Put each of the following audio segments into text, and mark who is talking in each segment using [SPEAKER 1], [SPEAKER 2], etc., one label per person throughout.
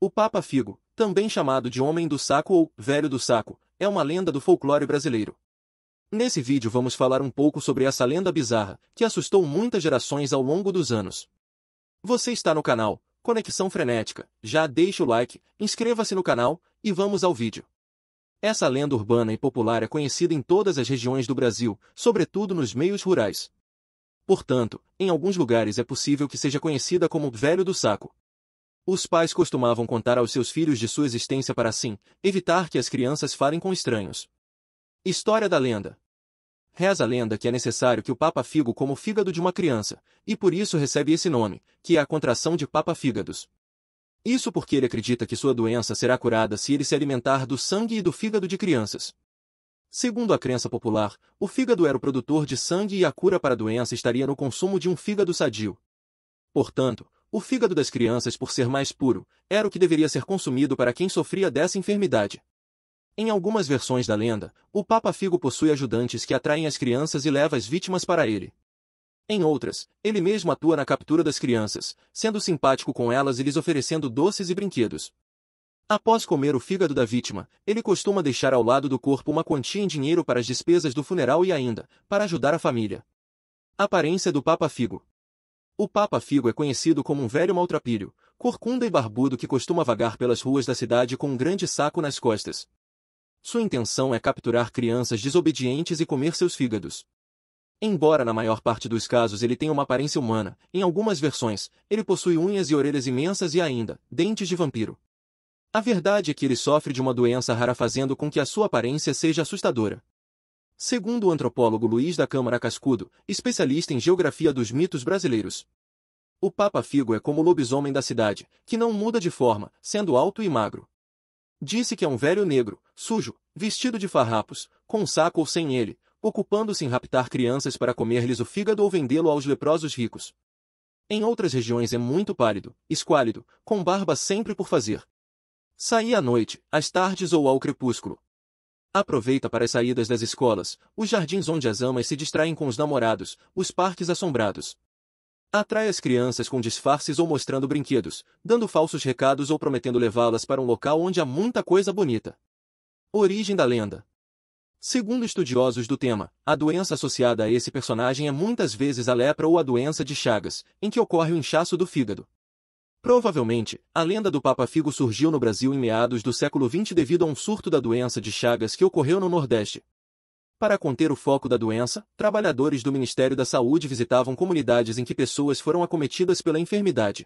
[SPEAKER 1] O Papa Figo, também chamado de Homem do Saco ou Velho do Saco, é uma lenda do folclore brasileiro. Nesse vídeo vamos falar um pouco sobre essa lenda bizarra, que assustou muitas gerações ao longo dos anos. Você está no canal Conexão Frenética, já deixa o like, inscreva-se no canal e vamos ao vídeo. Essa lenda urbana e popular é conhecida em todas as regiões do Brasil, sobretudo nos meios rurais. Portanto, em alguns lugares é possível que seja conhecida como Velho do Saco. Os pais costumavam contar aos seus filhos de sua existência para, assim, evitar que as crianças falem com estranhos. História da lenda Reza a lenda que é necessário que o Papa Figo como o fígado de uma criança, e por isso recebe esse nome, que é a contração de Papa Fígados. Isso porque ele acredita que sua doença será curada se ele se alimentar do sangue e do fígado de crianças. Segundo a crença popular, o fígado era o produtor de sangue e a cura para a doença estaria no consumo de um fígado sadio. Portanto, o fígado das crianças, por ser mais puro, era o que deveria ser consumido para quem sofria dessa enfermidade. Em algumas versões da lenda, o Papa Figo possui ajudantes que atraem as crianças e leva as vítimas para ele. Em outras, ele mesmo atua na captura das crianças, sendo simpático com elas e lhes oferecendo doces e brinquedos. Após comer o fígado da vítima, ele costuma deixar ao lado do corpo uma quantia em dinheiro para as despesas do funeral e ainda, para ajudar a família. Aparência do Papa Figo o Papa Figo é conhecido como um velho maltrapilho, corcunda e barbudo que costuma vagar pelas ruas da cidade com um grande saco nas costas. Sua intenção é capturar crianças desobedientes e comer seus fígados. Embora na maior parte dos casos ele tenha uma aparência humana, em algumas versões, ele possui unhas e orelhas imensas e ainda, dentes de vampiro. A verdade é que ele sofre de uma doença rara fazendo com que a sua aparência seja assustadora segundo o antropólogo Luiz da Câmara Cascudo, especialista em geografia dos mitos brasileiros. O Papa Figo é como o lobisomem da cidade, que não muda de forma, sendo alto e magro. Disse que é um velho negro, sujo, vestido de farrapos, com um saco ou sem ele, ocupando-se em raptar crianças para comer-lhes o fígado ou vendê-lo aos leprosos ricos. Em outras regiões é muito pálido, esquálido, com barba sempre por fazer. Saía à noite, às tardes ou ao crepúsculo, Aproveita para as saídas das escolas, os jardins onde as amas se distraem com os namorados, os parques assombrados. Atrai as crianças com disfarces ou mostrando brinquedos, dando falsos recados ou prometendo levá-las para um local onde há muita coisa bonita. Origem da lenda Segundo estudiosos do tema, a doença associada a esse personagem é muitas vezes a lepra ou a doença de Chagas, em que ocorre o inchaço do fígado. Provavelmente, a lenda do Papa Figo surgiu no Brasil em meados do século XX devido a um surto da doença de Chagas que ocorreu no Nordeste. Para conter o foco da doença, trabalhadores do Ministério da Saúde visitavam comunidades em que pessoas foram acometidas pela enfermidade.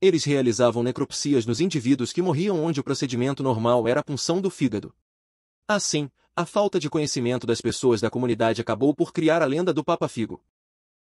[SPEAKER 1] Eles realizavam necropsias nos indivíduos que morriam onde o procedimento normal era a punção do fígado. Assim, a falta de conhecimento das pessoas da comunidade acabou por criar a lenda do Papa Figo.